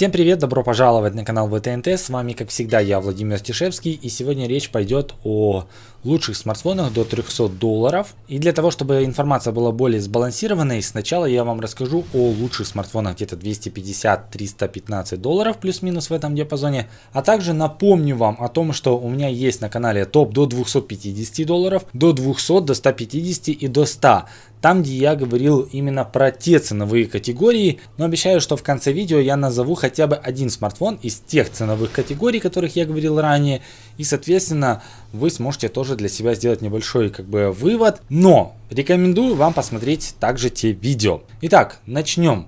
Всем привет, добро пожаловать на канал ВТНТ, с вами как всегда я Владимир Стишевский и сегодня речь пойдет о лучших смартфонах до 300 долларов. И для того, чтобы информация была более сбалансированной, сначала я вам расскажу о лучших смартфонах где-то 250-315 долларов плюс-минус в этом диапазоне, а также напомню вам о том, что у меня есть на канале топ до 250 долларов, до 200, до 150 и до 100 там, где я говорил именно про те ценовые категории, но обещаю, что в конце видео я назову хотя бы один смартфон из тех ценовых категорий, которых я говорил ранее, и, соответственно, вы сможете тоже для себя сделать небольшой как бы вывод, но рекомендую вам посмотреть также те видео. Итак, начнем.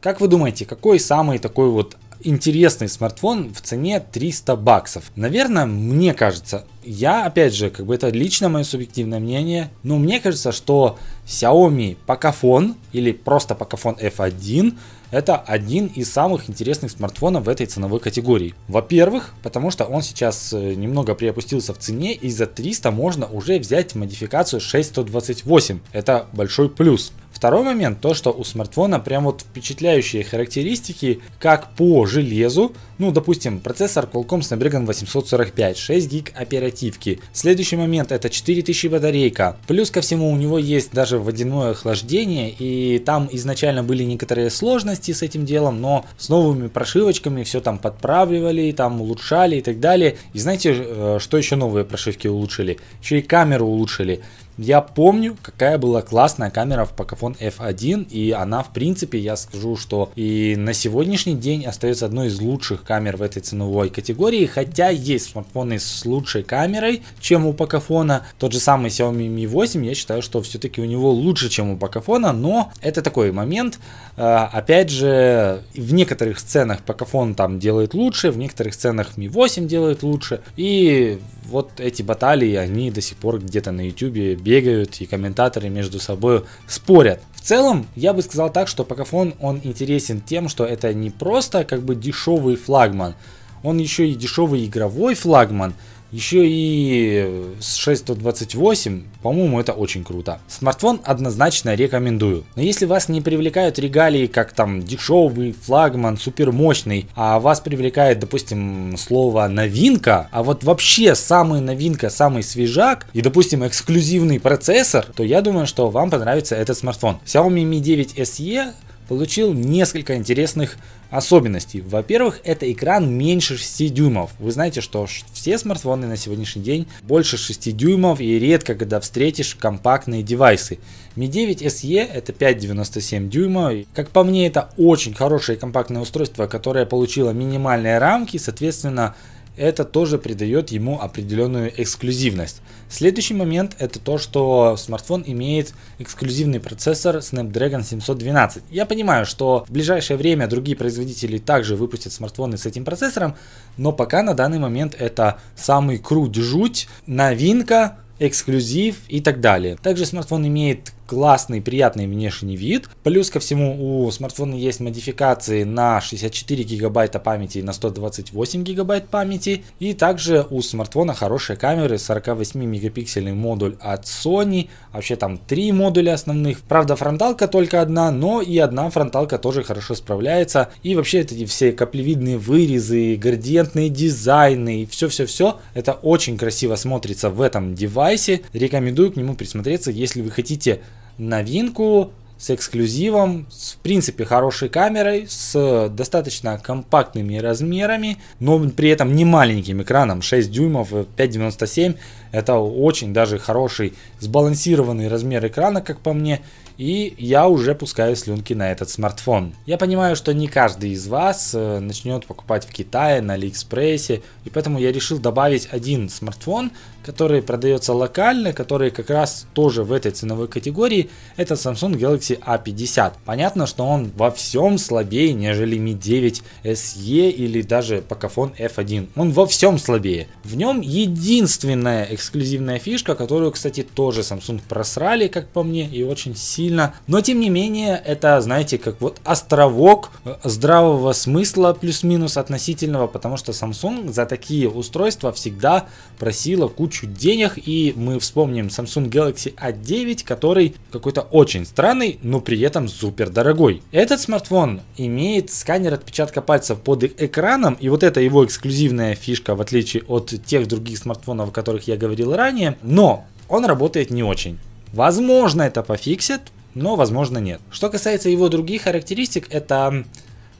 Как вы думаете, какой самый такой вот интересный смартфон в цене 300 баксов. Наверное, мне кажется, я, опять же, как бы это лично мое субъективное мнение, но мне кажется, что Xiaomi Pocophone или просто Pocophone F1 это один из самых интересных смартфонов в этой ценовой категории. Во-первых, потому что он сейчас э, немного приопустился в цене, и за 300 можно уже взять модификацию 628. Это большой плюс. Второй момент, то что у смартфона прям вот впечатляющие характеристики, как по железу, ну допустим процессор Qualcomm Snapdragon 845, 6 гиг оперативки. Следующий момент это 4000 батарейка. Плюс ко всему у него есть даже водяное охлаждение и там изначально были некоторые сложности с этим делом, но с новыми прошивочками все там подправливали, там улучшали и так далее. И знаете, э, что еще новые прошивки улучшили? Еще и камеру улучшили. Я помню, какая была классная камера в Pocophone F1, и она, в принципе, я скажу, что и на сегодняшний день остается одной из лучших камер в этой ценовой категории, хотя есть смартфоны с лучшей камерой, чем у Pocophone. Тот же самый Xiaomi Mi 8, я считаю, что все-таки у него лучше, чем у Pocophone, но это такой момент. Э, опять же, в некоторых сценах Pocophone там делает лучше, в некоторых сценах Mi 8 делает лучше, и вот эти баталии, они до сих пор где-то на ютюбе бегают и комментаторы между собой спорят. В целом, я бы сказал так, что Покафон, он интересен тем, что это не просто как бы дешевый флагман, он еще и дешевый игровой флагман, еще и с 628, по-моему, это очень круто. Смартфон однозначно рекомендую. Но если вас не привлекают регалии, как там дешевый, флагман, супермощный, а вас привлекает, допустим, слово новинка, а вот вообще самая новинка, самый свежак и, допустим, эксклюзивный процессор, то я думаю, что вам понравится этот смартфон. Xiaomi Mi 9 SE получил несколько интересных особенностей. Во-первых, это экран меньше 6 дюймов. Вы знаете, что все смартфоны на сегодняшний день больше 6 дюймов и редко когда встретишь компактные девайсы. Mi 9 SE это 5,97 дюйма. Как по мне, это очень хорошее компактное устройство, которое получило минимальные рамки, соответственно, это тоже придает ему определенную эксклюзивность. Следующий момент это то, что смартфон имеет эксклюзивный процессор Snapdragon 712. Я понимаю, что в ближайшее время другие производители также выпустят смартфоны с этим процессором, но пока на данный момент это самый крут жуть новинка, эксклюзив и так далее. Также смартфон имеет классный, приятный внешний вид. Плюс ко всему у смартфона есть модификации на 64 гигабайта памяти и на 128 гигабайт памяти. И также у смартфона хорошие камеры, 48-мегапиксельный модуль от Sony. Вообще там три модуля основных. Правда фронталка только одна, но и одна фронталка тоже хорошо справляется. И вообще эти все каплевидные вырезы, градиентные дизайны и все-все-все. Это очень красиво смотрится в этом девайсе. Рекомендую к нему присмотреться, если вы хотите новинку с эксклюзивом, с, в принципе, хорошей камерой, с достаточно компактными размерами, но при этом не маленьким экраном, 6 дюймов, 5.97, э, это очень даже хороший сбалансированный размер экрана, как по мне, и я уже пускаю слюнки на этот смартфон. Я понимаю, что не каждый из вас э, начнет покупать в Китае, на Алиэкспрессе, и поэтому я решил добавить один смартфон, который продается локально, который как раз тоже в этой ценовой категории, это Samsung Galaxy Galaxy A50. А Понятно, что он во всем слабее, нежели Mi 9 SE или даже Pocophone F1. Он во всем слабее. В нем единственная эксклюзивная фишка, которую, кстати, тоже Samsung просрали, как по мне, и очень сильно. Но, тем не менее, это, знаете, как вот островок э, здравого смысла плюс-минус относительного, потому что Samsung за такие устройства всегда просила кучу денег, и мы вспомним Samsung Galaxy A9, который какой-то очень странный, но при этом супер дорогой. Этот смартфон имеет сканер отпечатка пальцев под э-, экраном, и вот это его эксклюзивная фишка, в отличие от тех других смартфонов, о которых я говорил ранее, но он работает не очень. Возможно, это пофиксит, но возможно нет. Что касается его других характеристик, это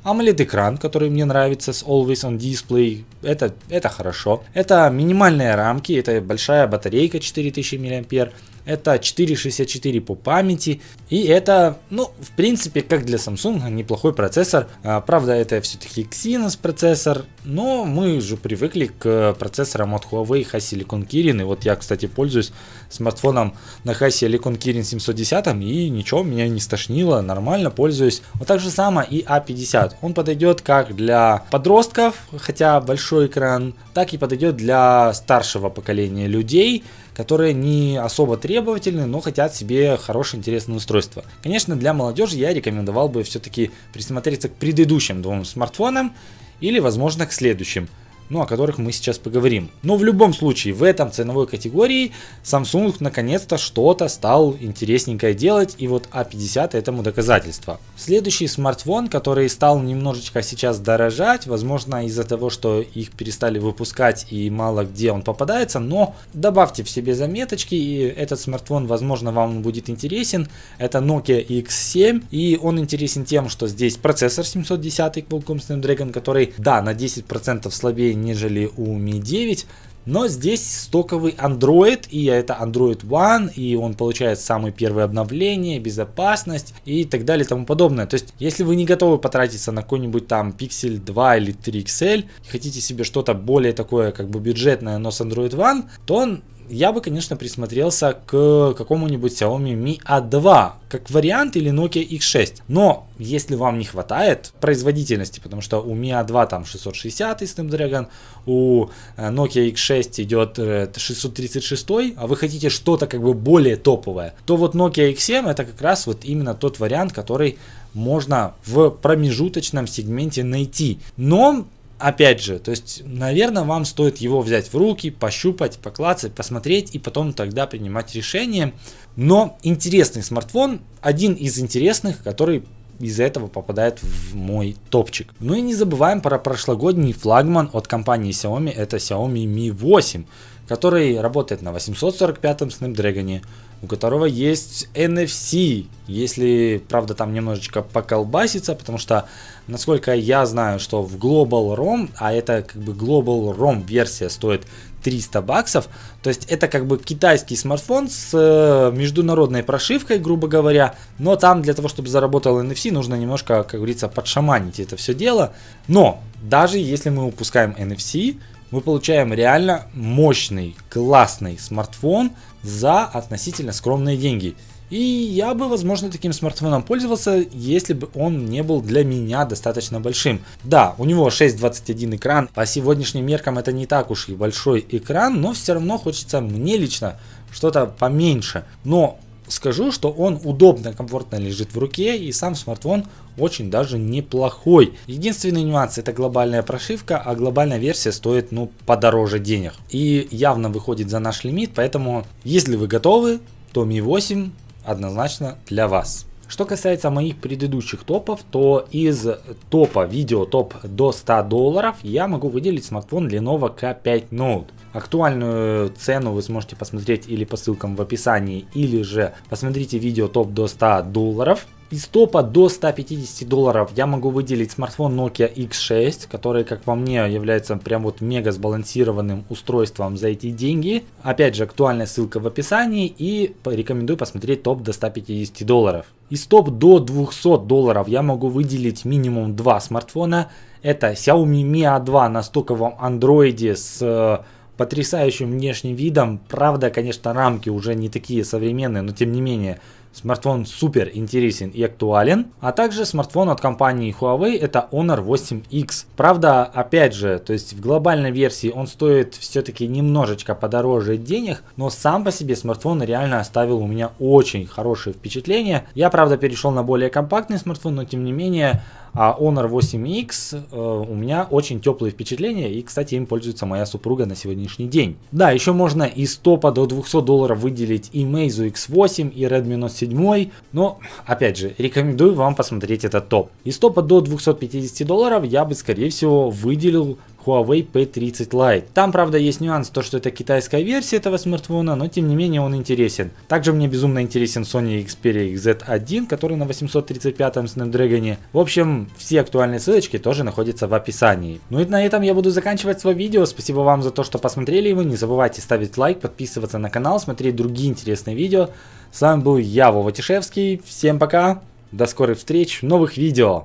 AMOLED-экран, который мне нравится с Always On Display, это, это хорошо. Это минимальные рамки, это большая батарейка 4000 мА, это 4,64 по памяти, и это, ну, в принципе, как для Samsung, неплохой процессор, а, правда, это все-таки Exynos процессор, но мы же привыкли к процессорам от Huawei Hi Silicon Kirin, и вот я, кстати, пользуюсь смартфоном на Hi Silicon Kirin 710, и ничего меня не стошнило, нормально пользуюсь. Вот так же самое и A50, а он подойдет как для подростков, хотя большой экран, так и подойдет для старшего поколения людей, которые не особо требовательны, но хотят себе хорошее интересное устройство. Конечно, для молодежи я рекомендовал бы все-таки присмотреться к предыдущим двум смартфонам или, возможно, к следующим ну, о которых мы сейчас поговорим. Но в любом случае, в этом ценовой категории Samsung наконец-то что-то стал интересненькое делать, и вот A50 а этому доказательство. Следующий смартфон, который стал немножечко сейчас дорожать, возможно из-за того, что их перестали выпускать и мало где он попадается, но добавьте в себе заметочки, и этот смартфон, возможно, вам будет интересен. Это Nokia X7, и он интересен тем, что здесь процессор 710 Qualcomm Snapdragon, который, да, на 10% слабее нежели у Mi 9. Но здесь стоковый Android, и это Android One, и он получает самые первые обновления, безопасность и так далее и тому подобное. То есть, если вы не готовы потратиться на какой-нибудь там Pixel 2 или 3 XL, и хотите себе что-то более такое как бы бюджетное, но с Android One, то он я бы, конечно, присмотрелся к какому-нибудь Xiaomi Mi A2, как вариант, или Nokia X6. Но, если вам не хватает производительности, потому что у Mi A2 там 660 Snapdragon, у э, Nokia X6 идет 636, э, а вы хотите что-то как бы более топовое, то вот Nokia X7 это как раз вот именно тот вариант, который можно в промежуточном сегменте найти. Но опять же, то есть, наверное, вам стоит его взять в руки, пощупать, поклацать, посмотреть и потом тогда принимать решение. Но интересный смартфон, один из интересных, который из-за этого попадает в мой топчик. Ну и не забываем про прошлогодний флагман от компании Xiaomi, это Xiaomi Mi 8, который работает на 845 Snapdragon, у которого есть NFC, если, правда, там немножечко поколбасится, потому что, насколько я знаю, что в Global ROM, а это как бы Global ROM версия стоит 300 баксов, то есть это как бы китайский смартфон с э, международной прошивкой, грубо говоря, но там для того, чтобы заработал NFC, нужно немножко, как говорится, подшаманить это все дело, но даже если мы упускаем NFC, мы получаем реально мощный, классный смартфон за относительно скромные деньги. И я бы, возможно, таким смартфоном пользовался, если бы он не был для меня достаточно большим. Да, у него 6.21 экран, по сегодняшним меркам это не так уж и большой экран, но все равно хочется мне лично что-то поменьше. Но скажу, что он удобно, комфортно лежит в руке и сам смартфон очень даже неплохой. Единственный нюанс это глобальная прошивка, а глобальная версия стоит ну подороже денег и явно выходит за наш лимит, поэтому если вы готовы, то Mi 8 однозначно для вас. Что касается моих предыдущих топов, то из топа видео топ до 100 долларов я могу выделить смартфон Lenovo K5 Note. Актуальную цену вы сможете посмотреть или по ссылкам в описании, или же посмотрите видео топ до 100 долларов. Из топа до 150 долларов я могу выделить смартфон Nokia X6, который, как по мне, является прям вот мега сбалансированным устройством за эти деньги. Опять же, актуальная ссылка в описании и рекомендую посмотреть топ до 150 долларов. Из топ до 200 долларов я могу выделить минимум два смартфона. Это Xiaomi Mi A2 на стоковом андроиде с э, потрясающим внешним видом. Правда, конечно, рамки уже не такие современные, но тем не менее, смартфон супер интересен и актуален. А также смартфон от компании Huawei это Honor 8X. Правда, опять же, то есть в глобальной версии он стоит все-таки немножечко подороже денег, но сам по себе смартфон реально оставил у меня очень хорошее впечатление. Я, правда, перешел на более компактный смартфон, но тем не менее а Honor 8X э, у меня очень теплые впечатления, и, кстати, им пользуется моя супруга на сегодняшний день. Да, еще можно из топа до 200 долларов выделить и Meizu X8, и Redmi Note 7, но, опять же, рекомендую вам посмотреть этот топ. Из топа до 250 долларов я бы, скорее всего, выделил Huawei P30 Lite. Там, правда, есть нюанс, то что это китайская версия этого смартфона, но тем не менее он интересен. Также мне безумно интересен Sony Xperia XZ1, который на 835-м Snapdragon. В общем, все актуальные ссылочки тоже находятся в описании. Ну и на этом я буду заканчивать свое видео. Спасибо вам за то, что посмотрели его. Не забывайте ставить лайк, подписываться на канал, смотреть другие интересные видео. С вами был я, Вова Тишевский. Всем пока, до скорых встреч в новых видео.